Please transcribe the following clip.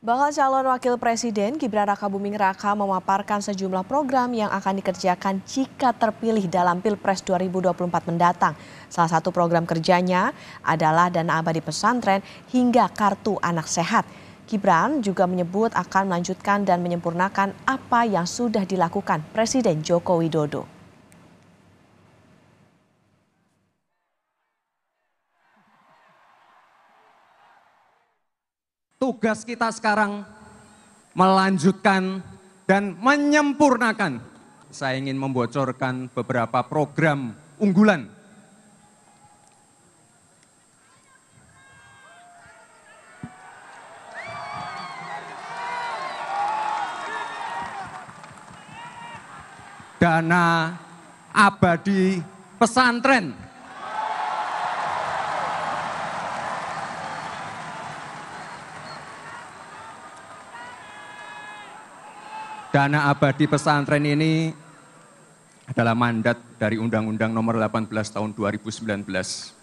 Bakal calon wakil presiden Gibran Rakabuming Raka memaparkan sejumlah program yang akan dikerjakan jika terpilih dalam Pilpres 2024 mendatang. Salah satu program kerjanya adalah dana abadi pesantren hingga kartu anak sehat. Gibran juga menyebut akan melanjutkan dan menyempurnakan apa yang sudah dilakukan Presiden Joko Widodo. tugas kita sekarang melanjutkan dan menyempurnakan. Saya ingin membocorkan beberapa program unggulan. Dana abadi pesantren Dana abadi pesantren ini adalah mandat dari Undang-Undang nomor 18 tahun 2019